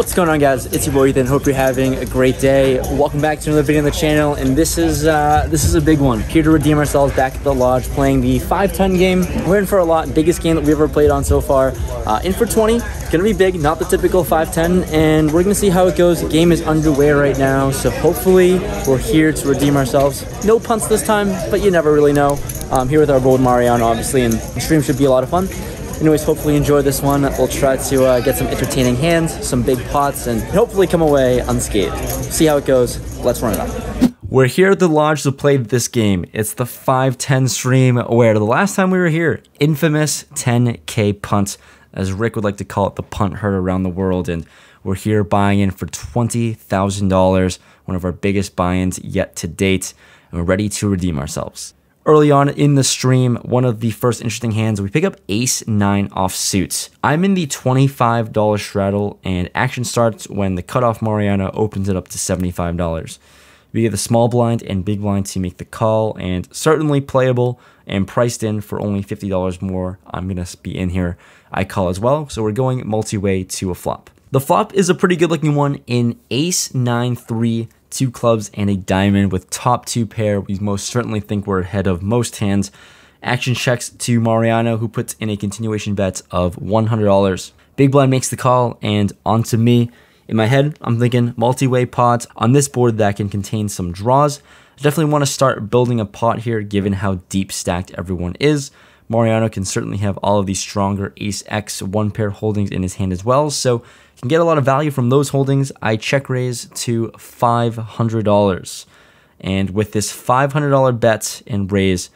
What's going on guys? It's your boy Ethan. Hope you're having a great day. Welcome back to another video on the channel and this is uh, this is a big one. Here to redeem ourselves back at the lodge playing the 5-10 game. We're in for a lot. Biggest game that we've ever played on so far. Uh, in for 20. gonna be big, not the typical 5-10 and we're gonna see how it goes. The game is underway right now so hopefully we're here to redeem ourselves. No punts this time but you never really know. i Um, here with our bold Marion obviously and the stream should be a lot of fun anyways, hopefully enjoy this one. We'll try to uh, get some entertaining hands, some big pots, and hopefully come away unscathed. See how it goes. Let's run it up. We're here at the lodge to play this game. It's the 510 stream where the last time we were here, infamous 10K punt, as Rick would like to call it, the punt herd around the world. And we're here buying in for $20,000, one of our biggest buy ins yet to date. And we're ready to redeem ourselves early on in the stream, one of the first interesting hands, we pick up ace nine off suits. I'm in the $25 straddle and action starts when the cutoff Mariana opens it up to $75. We get the small blind and big blind to make the call and certainly playable and priced in for only $50 more. I'm going to be in here. I call as well. So we're going multi-way to a flop. The flop is a pretty good looking one in ace nine three two clubs, and a diamond with top two pair. We most certainly think we're ahead of most hands. Action checks to Mariano, who puts in a continuation bet of $100. Big Blind makes the call, and on to me. In my head, I'm thinking multi-way pots on this board that can contain some draws. I definitely want to start building a pot here given how deep stacked everyone is. Mariano can certainly have all of these stronger ace X one pair holdings in his hand as well. So you can get a lot of value from those holdings. I check raise to $500. And with this $500 bet and raise,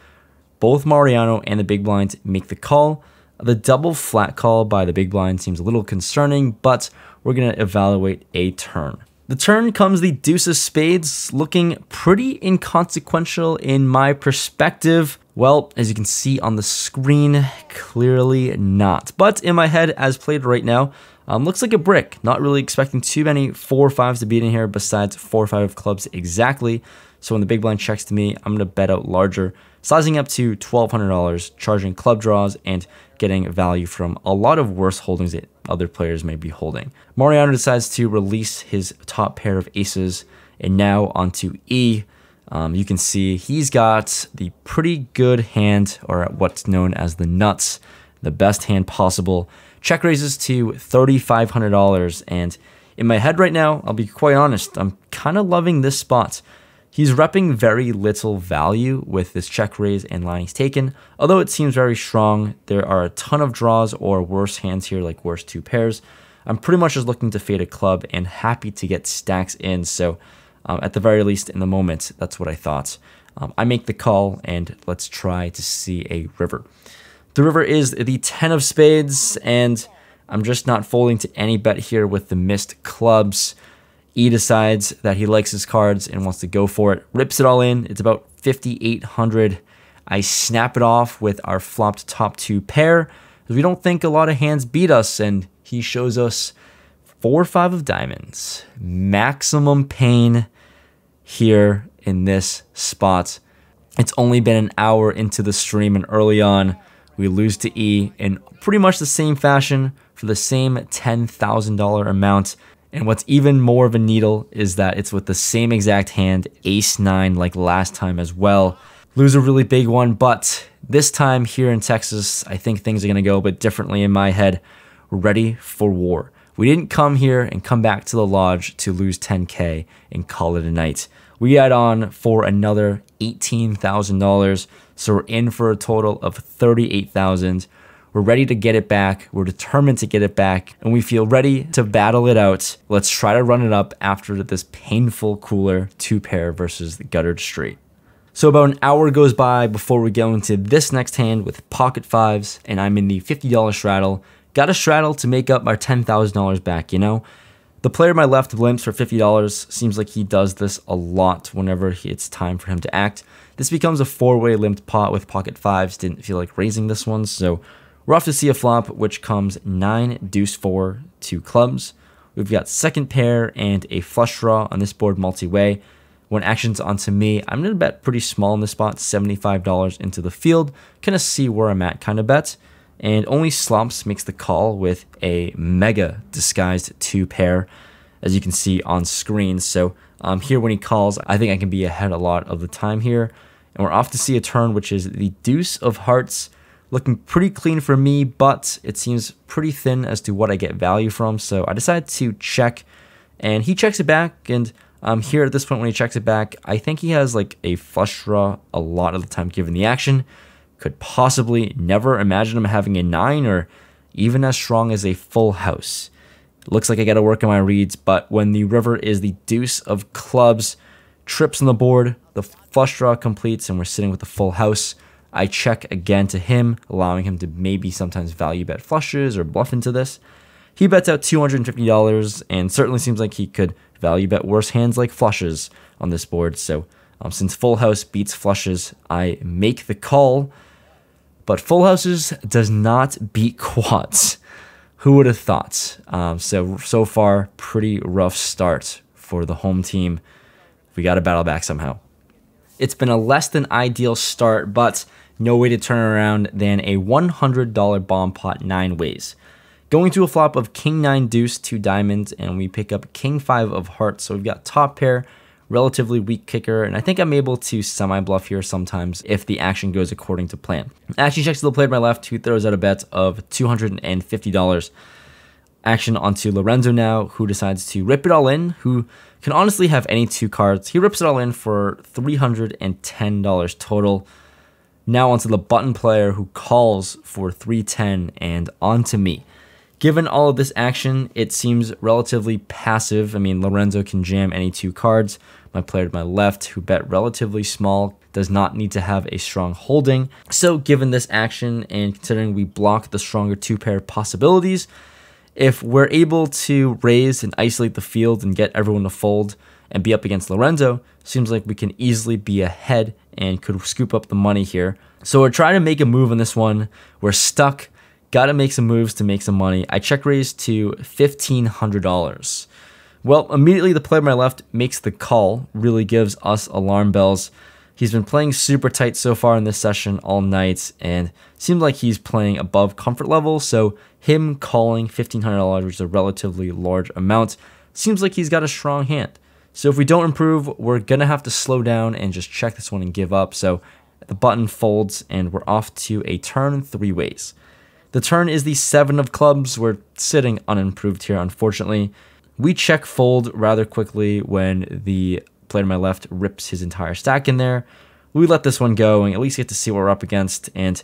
both Mariano and the big blinds make the call. The double flat call by the big blind seems a little concerning, but we're going to evaluate a turn. The turn comes the deuce of spades, looking pretty inconsequential in my perspective. Well, as you can see on the screen, clearly not. But in my head, as played right now, um, looks like a brick. Not really expecting too many 4-5s to beat in here besides 4-5 of clubs exactly. So when the big blind checks to me, I'm going to bet out larger, sizing up to $1,200, charging club draws, and getting value from a lot of worse holdings that other players may be holding. Mariano decides to release his top pair of aces, and now onto E um, you can see he's got the pretty good hand, or what's known as the nuts, the best hand possible. Check raises to $3,500. And in my head right now, I'll be quite honest, I'm kind of loving this spot. He's repping very little value with this check raise and line he's taken, although it seems very strong. There are a ton of draws or worse hands here, like worse two pairs. I'm pretty much just looking to fade a club and happy to get stacks in. So um, at the very least, in the moment, that's what I thought. Um, I make the call, and let's try to see a river. The river is the 10 of spades, and I'm just not folding to any bet here with the missed clubs. E decides that he likes his cards and wants to go for it. Rips it all in. It's about 5,800. I snap it off with our flopped top two pair because we don't think a lot of hands beat us. And he shows us four or five of diamonds. Maximum pain here in this spot. It's only been an hour into the stream, and early on, we lose to E in pretty much the same fashion for the same $10,000 amount. And what's even more of a needle is that it's with the same exact hand, ace nine, like last time as well. Lose a really big one, but this time here in Texas, I think things are gonna go a bit differently in my head. Ready for war. We didn't come here and come back to the lodge to lose 10K and call it a night. We add on for another $18,000. So we're in for a total of 38,000. We're ready to get it back. We're determined to get it back and we feel ready to battle it out. Let's try to run it up after this painful cooler two pair versus the guttered street. So about an hour goes by before we go into this next hand with pocket fives and I'm in the $50 straddle Got a straddle to make up my $10,000 back, you know? The player my left limps for $50 seems like he does this a lot whenever he, it's time for him to act. This becomes a four-way limped pot with pocket fives, didn't feel like raising this one, so we're off to see a flop, which comes nine, deuce four, two clubs. We've got second pair and a flush draw on this board multi-way. When action's onto me, I'm gonna bet pretty small in this spot, $75 into the field, kind of see where I'm at kind of bet and only Slumps makes the call with a mega disguised two pair, as you can see on screen. So um, here when he calls, I think I can be ahead a lot of the time here. And we're off to see a turn, which is the Deuce of Hearts, looking pretty clean for me, but it seems pretty thin as to what I get value from. So I decided to check, and he checks it back, and um, here at this point when he checks it back, I think he has like a flush draw a lot of the time given the action could possibly never imagine him having a nine or even as strong as a full house. Looks like I gotta work on my reads, but when the river is the deuce of clubs, trips on the board, the flush draw completes, and we're sitting with a full house. I check again to him, allowing him to maybe sometimes value bet flushes or bluff into this. He bets out $250 and certainly seems like he could value bet worse hands like flushes on this board. So, um, since full house beats flushes, I make the call. But Full Houses does not beat Quads. Who would have thought? Um, so, so far, pretty rough start for the home team. We got to battle back somehow. It's been a less than ideal start, but no way to turn around than a $100 bomb pot nine ways. Going to a flop of king nine deuce, two diamonds, and we pick up king five of hearts. So we've got top pair, relatively weak kicker, and I think I'm able to semi-bluff here sometimes if the action goes according to plan. Action checks to the player to my left, who throws out a bet of $250. Action onto Lorenzo now, who decides to rip it all in, who can honestly have any two cards. He rips it all in for $310 total. Now onto the button player who calls for 310 and onto me. Given all of this action, it seems relatively passive. I mean, Lorenzo can jam any two cards. My player to my left, who bet relatively small, does not need to have a strong holding. So given this action and considering we block the stronger two pair possibilities, if we're able to raise and isolate the field and get everyone to fold and be up against Lorenzo, seems like we can easily be ahead and could scoop up the money here. So we're trying to make a move on this one. We're stuck. Gotta make some moves to make some money. I check raise to $1,500. Well, immediately the player on my left makes the call, really gives us alarm bells. He's been playing super tight so far in this session all night and seems like he's playing above comfort level. So, him calling $1,500, which is a relatively large amount, seems like he's got a strong hand. So, if we don't improve, we're going to have to slow down and just check this one and give up. So, the button folds and we're off to a turn three ways. The turn is the seven of clubs. We're sitting unimproved here, unfortunately. We check fold rather quickly when the player to my left rips his entire stack in there. We let this one go and at least get to see what we're up against. And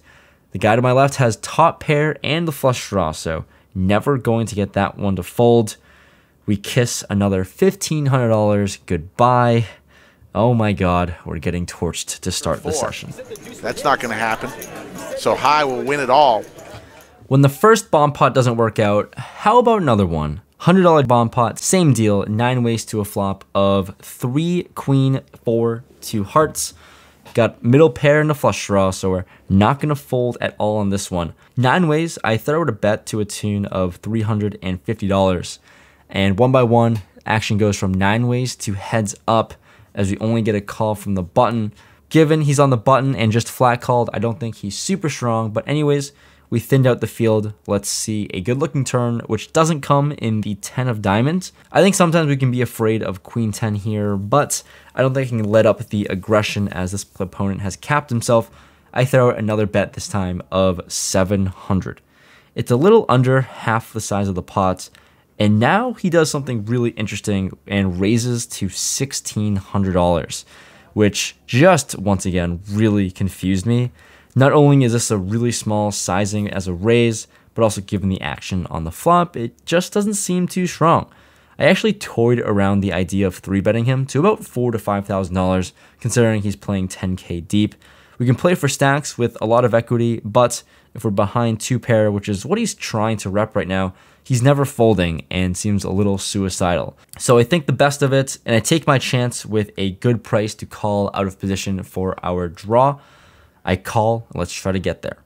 the guy to my left has top pair and the flush draw, so never going to get that one to fold. We kiss another $1,500 goodbye. Oh my god, we're getting torched to start the session. That's not going to happen. So high will win it all. When the first bomb pot doesn't work out, how about another one? $100 bomb pot, same deal, nine ways to a flop of three queen, four, two hearts. Got middle pair and a flush draw, so we're not gonna fold at all on this one. Nine ways, I thought I would bet to a tune of $350. And one by one, action goes from nine ways to heads up as we only get a call from the button. Given he's on the button and just flat called, I don't think he's super strong, but anyways, we thinned out the field. Let's see a good looking turn, which doesn't come in the 10 of diamonds. I think sometimes we can be afraid of queen 10 here, but I don't think I can let up the aggression as this opponent has capped himself. I throw out another bet this time of 700. It's a little under half the size of the pot. And now he does something really interesting and raises to $1,600, which just once again really confused me. Not only is this a really small sizing as a raise, but also given the action on the flop, it just doesn't seem too strong. I actually toyed around the idea of three betting him to about four to five thousand dollars, considering he's playing 10k deep. We can play for stacks with a lot of equity, but if we're behind two pair, which is what he's trying to rep right now, he's never folding and seems a little suicidal. So I think the best of it, and I take my chance with a good price to call out of position for our draw. I call, let's try to get there.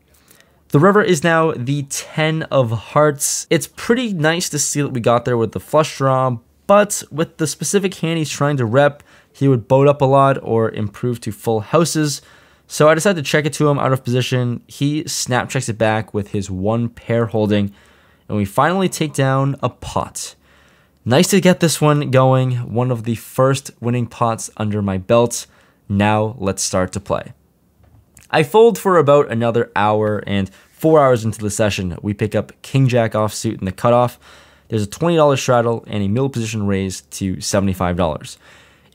The river is now the 10 of hearts. It's pretty nice to see that we got there with the flush draw, but with the specific hand he's trying to rep, he would boat up a lot or improve to full houses. So I decided to check it to him out of position. He snap checks it back with his one pair holding, and we finally take down a pot. Nice to get this one going, one of the first winning pots under my belt. Now let's start to play. I fold for about another hour, and four hours into the session, we pick up King Jack offsuit in the cutoff. There's a $20 straddle and a middle position raise to $75.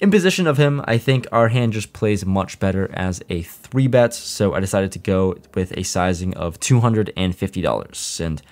In position of him, I think our hand just plays much better as a 3 bet, so I decided to go with a sizing of $250. And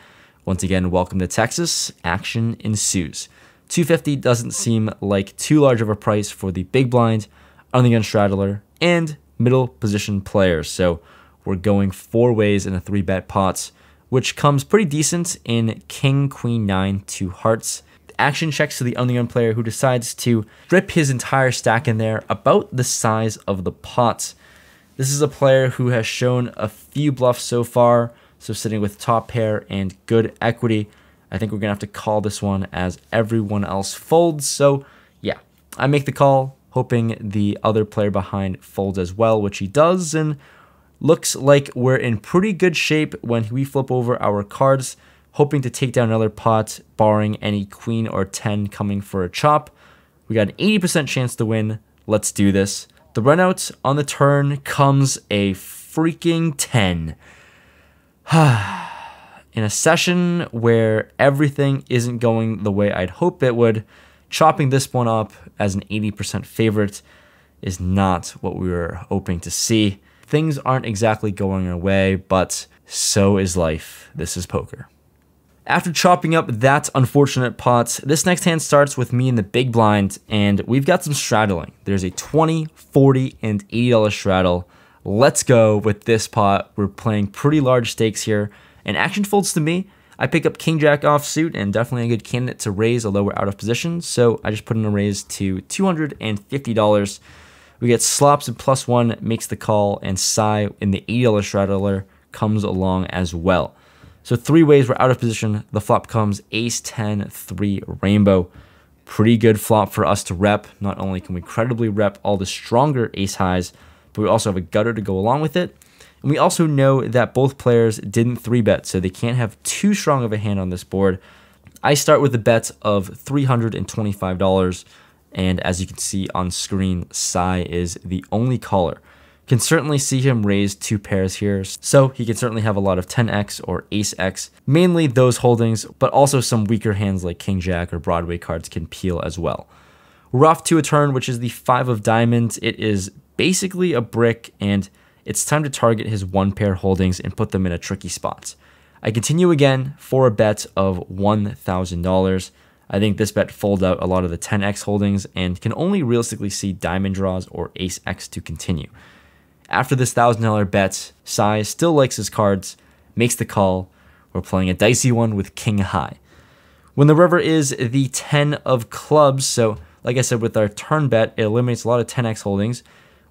once again, welcome to Texas. Action ensues. 250 doesn't seem like too large of a price for the big blind on the gun straddler, and middle position players. So we're going four ways in a three bet pots, which comes pretty decent in King, Queen, Nine, two hearts. Action checks to the only one player who decides to rip his entire stack in there about the size of the pot. This is a player who has shown a few bluffs so far, so sitting with top pair and good equity. I think we're going to have to call this one as everyone else folds. So, yeah, I make the call hoping the other player behind folds as well, which he does. And looks like we're in pretty good shape when we flip over our cards, hoping to take down another pot, barring any queen or 10 coming for a chop. We got an 80% chance to win. Let's do this. The runout on the turn comes a freaking 10. in a session where everything isn't going the way I'd hope it would, chopping this one up as an 80% favorite is not what we were hoping to see. Things aren't exactly going our way, but so is life. This is poker. After chopping up that unfortunate pot, this next hand starts with me in the big blind, and we've got some straddling. There's a 20, 40, and $80 straddle. Let's go with this pot. We're playing pretty large stakes here, and action folds to me I pick up King Jack offsuit and definitely a good candidate to raise, although we're out of position. So I just put in a raise to $250. We get Slops and plus one makes the call, and Psy in the $80 straddler comes along as well. So three ways we're out of position. The flop comes ace 10, 3, rainbow. Pretty good flop for us to rep. Not only can we credibly rep all the stronger ace highs, but we also have a gutter to go along with it. And we also know that both players didn't three bet, so they can't have too strong of a hand on this board. I start with the bets of $325, and as you can see on screen, Sai is the only caller. Can certainly see him raise two pairs here, so he can certainly have a lot of 10x or ace x, mainly those holdings, but also some weaker hands like king jack or Broadway cards can peel as well. We're off to a turn, which is the five of diamonds. It is basically a brick, and it's time to target his one pair holdings and put them in a tricky spot. I continue again for a bet of $1,000. I think this bet folds out a lot of the 10x holdings and can only realistically see diamond draws or ace x to continue. After this $1,000 bet, Sai still likes his cards, makes the call. We're playing a dicey one with king high. When the river is the 10 of clubs, so like I said with our turn bet, it eliminates a lot of 10x holdings.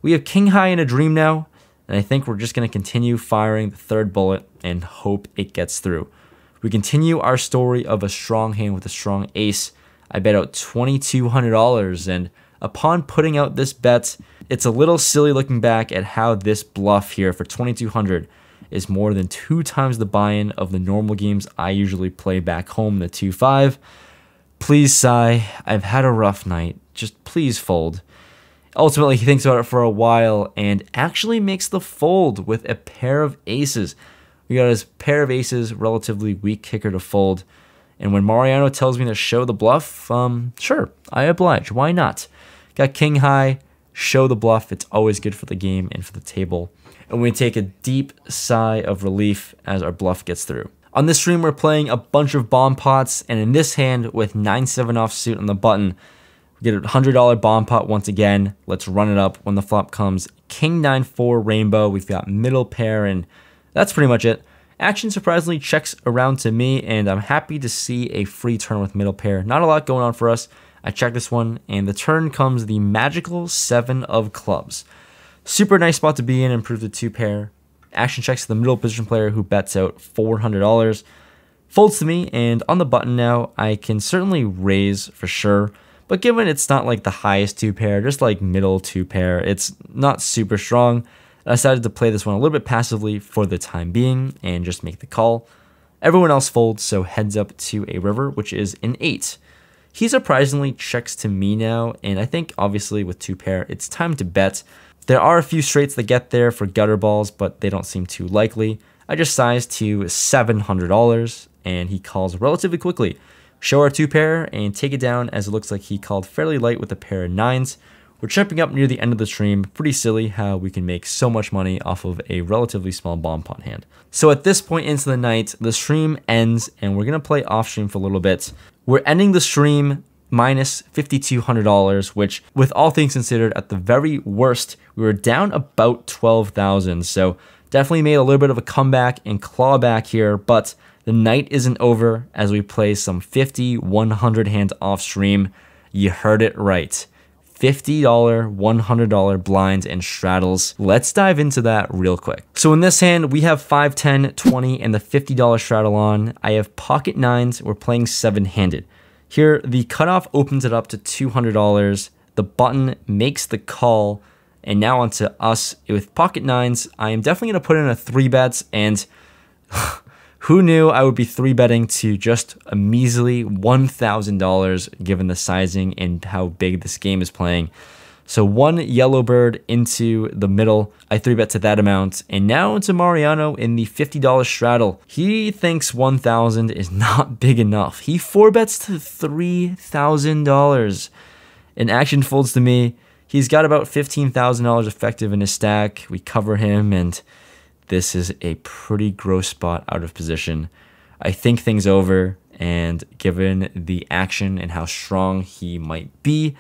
We have king high in a dream now. And I think we're just going to continue firing the third bullet and hope it gets through. We continue our story of a strong hand with a strong ace. I bet out $2,200. And upon putting out this bet, it's a little silly looking back at how this bluff here for 2200 is more than two times the buy-in of the normal games I usually play back home, the 2-5. Please sigh, I've had a rough night. Just please fold. Ultimately, he thinks about it for a while and actually makes the fold with a pair of aces. We got his pair of aces, relatively weak kicker to fold. And when Mariano tells me to show the bluff, um, sure, I oblige. Why not? Got king high, show the bluff. It's always good for the game and for the table. And we take a deep sigh of relief as our bluff gets through. On this stream, we're playing a bunch of bomb pots, and in this hand, with 9-7 offsuit on the button, we get a $100 bomb pot once again. Let's run it up when the flop comes. King 9-4 rainbow. We've got middle pair, and that's pretty much it. Action surprisingly checks around to me, and I'm happy to see a free turn with middle pair. Not a lot going on for us. I check this one, and the turn comes the magical seven of clubs. Super nice spot to be in, improve the two pair. Action checks the middle position player who bets out $400. Folds to me, and on the button now, I can certainly raise for sure. But given it's not like the highest two pair, just like middle two pair, it's not super strong. I decided to play this one a little bit passively for the time being and just make the call. Everyone else folds, so heads up to a river, which is an 8. He surprisingly checks to me now, and I think obviously with two pair, it's time to bet. There are a few straights that get there for gutter balls, but they don't seem too likely. I just size to $700, and he calls relatively quickly. Show our two pair and take it down as it looks like he called fairly light with a pair of nines. We're tripping up near the end of the stream. Pretty silly how we can make so much money off of a relatively small bomb pot hand. So at this point into the night, the stream ends and we're gonna play off stream for a little bit. We're ending the stream minus $5,200, which with all things considered at the very worst, we were down about 12,000. So definitely made a little bit of a comeback and claw back here, but the night isn't over as we play some 50 100 hand off stream. You heard it right. $50, $100 blinds and straddles. Let's dive into that real quick. So in this hand, we have 5, 10, 20, and the $50 straddle on. I have pocket nines. We're playing seven-handed. Here, the cutoff opens it up to $200. The button makes the call. And now onto us with pocket nines. I am definitely going to put in a three bets and Who knew I would be three betting to just a measly $1,000 given the sizing and how big this game is playing. So one yellow bird into the middle. I three bet to that amount. And now to Mariano in the $50 straddle. He thinks 1000 is not big enough. He four bets to $3,000. An action folds to me. He's got about $15,000 effective in his stack. We cover him and this is a pretty gross spot out of position. I think things over, and given the action and how strong he might be,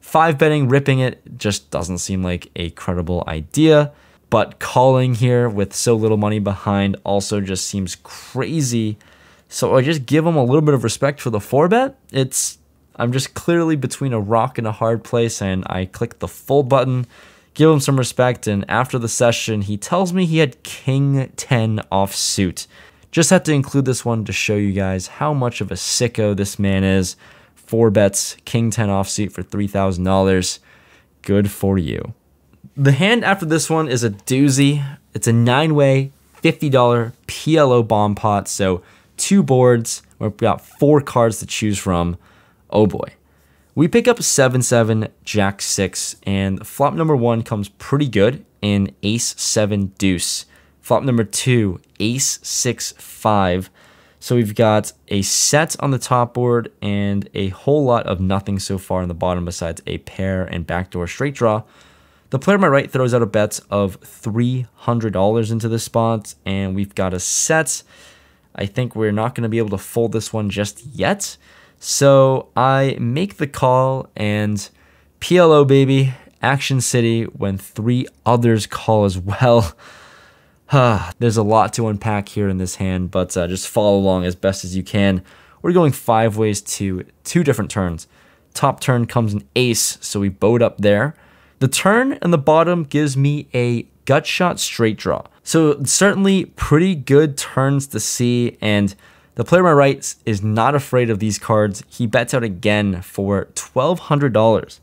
five betting ripping it just doesn't seem like a credible idea. But calling here with so little money behind also just seems crazy. So I just give him a little bit of respect for the four bet. It's I'm just clearly between a rock and a hard place, and I click the full button give him some respect. And after the session, he tells me he had King 10 off suit. Just had to include this one to show you guys how much of a sicko this man is. Four bets, King 10 off suit for $3,000. Good for you. The hand after this one is a doozy. It's a nine way, $50 PLO bomb pot. So two boards, we've got four cards to choose from. Oh boy. We pick up 7-7, Jack-6, and flop number 1 comes pretty good in Ace-7-Deuce. Flop number 2, Ace-6-5. So we've got a set on the top board and a whole lot of nothing so far on the bottom besides a pair and backdoor straight draw. The player on my right throws out a bet of $300 into this spot, and we've got a set. I think we're not going to be able to fold this one just yet. So I make the call and PLO baby, Action City when three others call as well. There's a lot to unpack here in this hand, but uh, just follow along as best as you can. We're going five ways to two different turns. Top turn comes an ace, so we bowed up there. The turn and the bottom gives me a gut shot straight draw. So certainly pretty good turns to see and the player on my right is not afraid of these cards. He bets out again for $1,200.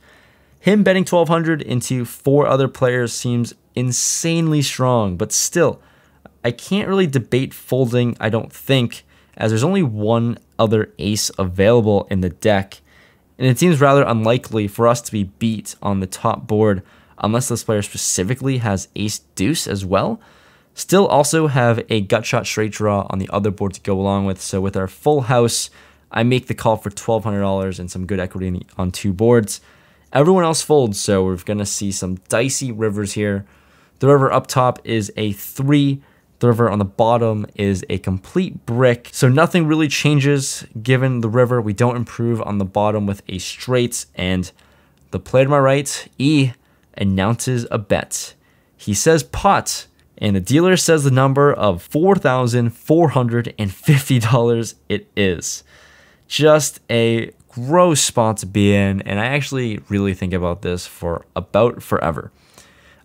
Him betting 1200 into four other players seems insanely strong, but still, I can't really debate folding, I don't think, as there's only one other ace available in the deck, and it seems rather unlikely for us to be beat on the top board unless this player specifically has ace deuce as well. Still also have a gut shot straight draw on the other board to go along with. So with our full house, I make the call for $1,200 and some good equity on two boards. Everyone else folds, so we're going to see some dicey rivers here. The river up top is a three. The river on the bottom is a complete brick. So nothing really changes given the river. We don't improve on the bottom with a straight. And the player to my right, E, announces a bet. He says pot and the dealer says the number of $4,450 it is. Just a gross spot to be in, and I actually really think about this for about forever.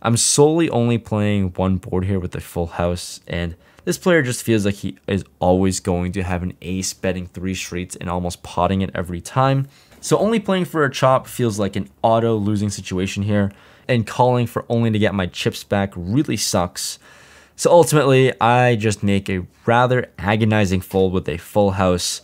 I'm solely only playing one board here with a full house, and this player just feels like he is always going to have an ace betting three streets and almost potting it every time. So only playing for a chop feels like an auto losing situation here and calling for only to get my chips back really sucks. So ultimately, I just make a rather agonizing fold with a full house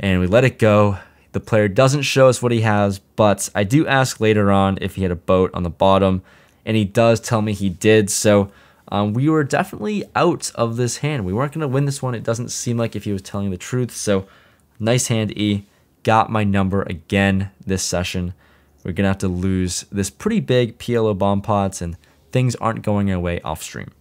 and we let it go. The player doesn't show us what he has, but I do ask later on if he had a boat on the bottom and he does tell me he did. So um, we were definitely out of this hand. We weren't going to win this one. It doesn't seem like if he was telling the truth. So nice hand E. Got my number again this session we're gonna have to lose this pretty big PLO bomb pots and things aren't going our way off stream.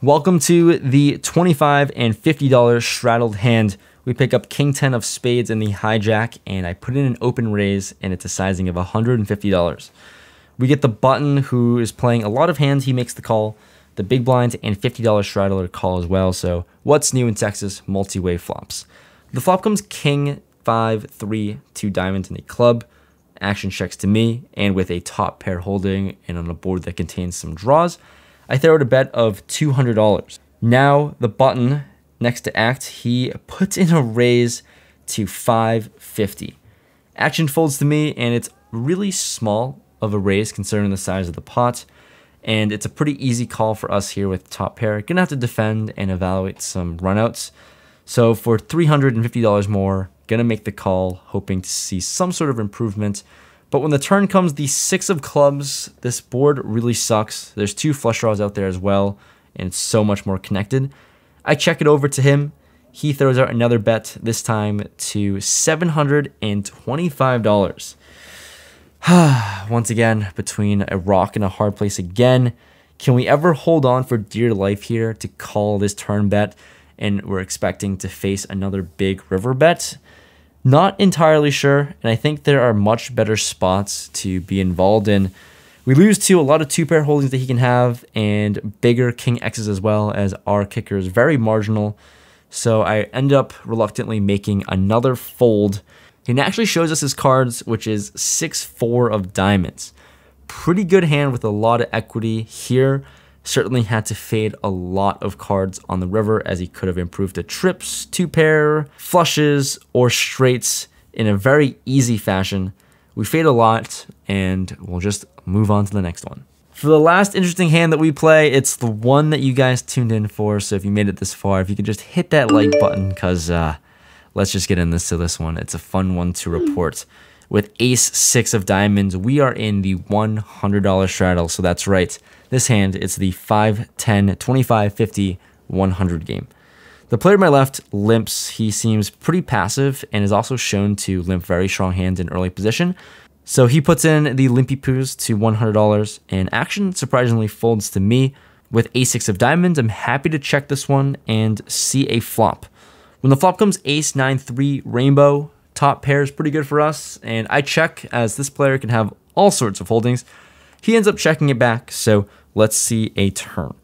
Welcome to the $25 and $50 straddled hand. We pick up King 10 of spades in the hijack and I put in an open raise and it's a sizing of $150. We get the button who is playing a lot of hands. He makes the call. The big blind and $50 straddler call as well. So what's new in Texas? Multi-way flops. The flop comes King 5, 3, 2 diamonds in a club action checks to me, and with a top pair holding and on a board that contains some draws, I throw out a bet of $200. Now the button next to act, he puts in a raise to 550. Action folds to me and it's really small of a raise considering the size of the pot. And it's a pretty easy call for us here with top pair. Gonna have to defend and evaluate some runouts. So for $350 more, Gonna make the call, hoping to see some sort of improvement. But when the turn comes, the six of clubs, this board really sucks. There's two flush draws out there as well, and it's so much more connected. I check it over to him. He throws out another bet, this time to $725. Once again, between a rock and a hard place again. Can we ever hold on for dear life here to call this turn bet? And we're expecting to face another big river bet. Not entirely sure, and I think there are much better spots to be involved in. We lose to a lot of two pair holdings that he can have and bigger king X's as well as our kicker is very marginal. So I end up reluctantly making another fold. He actually shows us his cards, which is 6-4 of diamonds. Pretty good hand with a lot of equity here certainly had to fade a lot of cards on the river as he could have improved to trips, two pair, flushes, or straights in a very easy fashion. We fade a lot and we'll just move on to the next one. For the last interesting hand that we play, it's the one that you guys tuned in for. So if you made it this far, if you could just hit that like button, cause uh, let's just get in this to this one. It's a fun one to report with ace six of diamonds. We are in the $100 straddle. So that's right. This hand, it's the 5, 10, 25, 50, 100 game. The player to my left limps. He seems pretty passive and is also shown to limp very strong hands in early position. So he puts in the limpy poos to $100 and action surprisingly folds to me. With a6 of diamonds, I'm happy to check this one and see a flop. When the flop comes ace 9 3 rainbow, top pair is pretty good for us, and I check as this player can have all sorts of holdings. He ends up checking it back, so let's see a turn.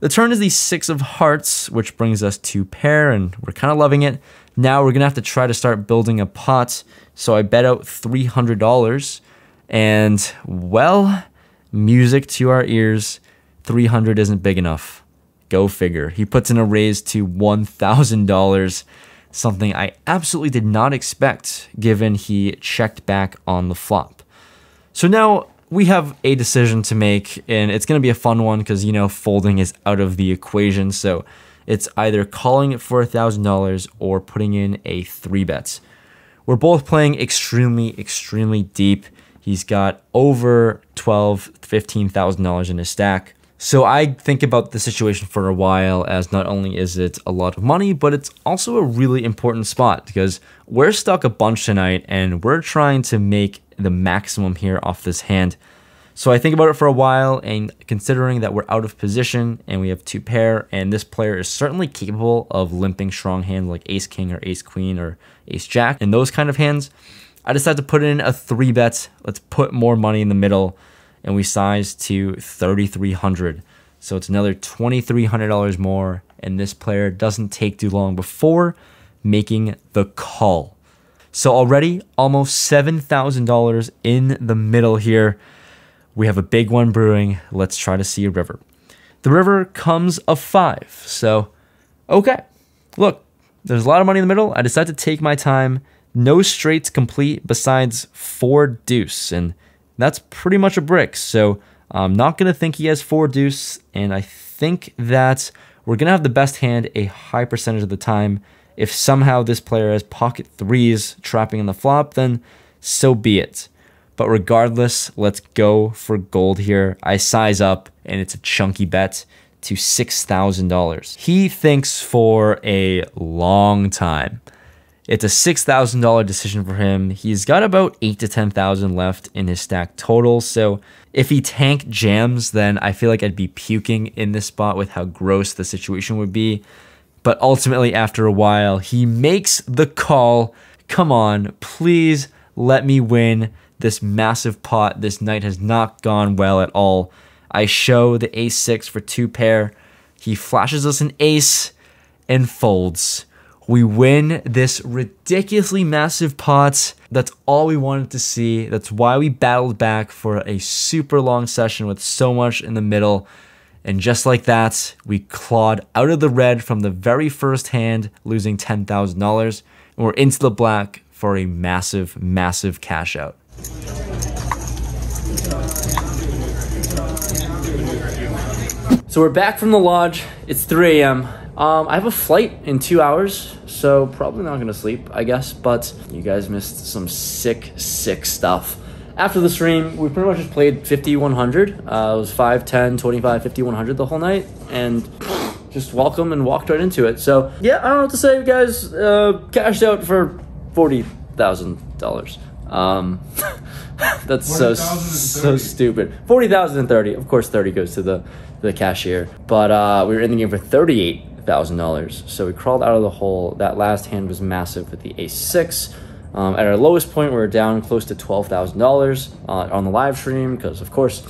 The turn is the six of hearts, which brings us to pair, and we're kind of loving it. Now we're gonna have to try to start building a pot, so I bet out $300, and well, music to our ears, 300 isn't big enough. Go figure. He puts in a raise to $1,000 something I absolutely did not expect given he checked back on the flop. So now we have a decision to make, and it's going to be a fun one because, you know, folding is out of the equation. So it's either calling it for $1,000 or putting in a three bet. We're both playing extremely, extremely deep. He's got over $12,000, $15,000 in his stack. So I think about the situation for a while as not only is it a lot of money, but it's also a really important spot because we're stuck a bunch tonight and we're trying to make the maximum here off this hand. So I think about it for a while and considering that we're out of position and we have two pair and this player is certainly capable of limping strong hands like ace king or ace queen or ace jack and those kind of hands, I decide to put in a three bet. Let's put more money in the middle and we sized to 3,300. So it's another $2,300 more, and this player doesn't take too long before making the call. So already almost $7,000 in the middle here. We have a big one brewing. Let's try to see a river. The river comes a five. So, okay. Look, there's a lot of money in the middle. I decided to take my time. No straights complete besides four deuce. And that's pretty much a brick. So I'm not going to think he has four deuce, and I think that we're going to have the best hand a high percentage of the time. If somehow this player has pocket threes trapping in the flop, then so be it. But regardless, let's go for gold here. I size up, and it's a chunky bet to $6,000. He thinks for a long time. It's a $6,000 decision for him. He's got about eight to 10,000 left in his stack total. So if he tank jams, then I feel like I'd be puking in this spot with how gross the situation would be. But ultimately, after a while, he makes the call. Come on, please let me win this massive pot. This night has not gone well at all. I show the ace six for two pair. He flashes us an ace and folds we win this ridiculously massive pot. That's all we wanted to see. That's why we battled back for a super long session with so much in the middle. And just like that, we clawed out of the red from the very first hand, losing $10,000. And we're into the black for a massive, massive cash out. So we're back from the lodge. It's 3 a.m. Um, I have a flight in two hours, so probably not gonna sleep, I guess. But you guys missed some sick, sick stuff. After the stream, we pretty much just played fifty, one hundred. Uh, it was 5, 10, 25, 50, the whole night, and just welcome and walked right into it. So yeah, I don't know what to say, you guys. Uh, cashed out for forty thousand dollars. Um, that's 40, so so stupid. Forty thousand and thirty. Of course, thirty goes to the the cashier. But uh, we were in the game for thirty eight $1,000. So we crawled out of the hole. That last hand was massive with the ace-6. Um, at our lowest point, we were down close to $12,000 uh, on the live stream because, of course,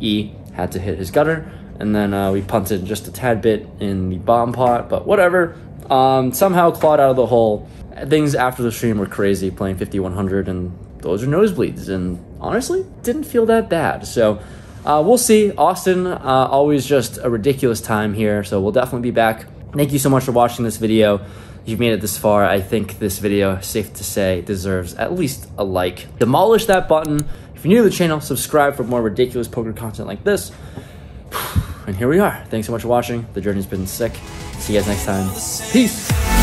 E had to hit his gutter. And then uh, we punted just a tad bit in the bomb pot, but whatever. Um, somehow clawed out of the hole. Things after the stream were crazy, playing 5100, and those are nosebleeds. And honestly, didn't feel that bad. So uh, we'll see. Austin, uh, always just a ridiculous time here. So we'll definitely be back Thank you so much for watching this video. You've made it this far. I think this video, safe to say, deserves at least a like. Demolish that button. If you're new to the channel, subscribe for more ridiculous poker content like this. And here we are. Thanks so much for watching. The journey's been sick. See you guys next time. Peace.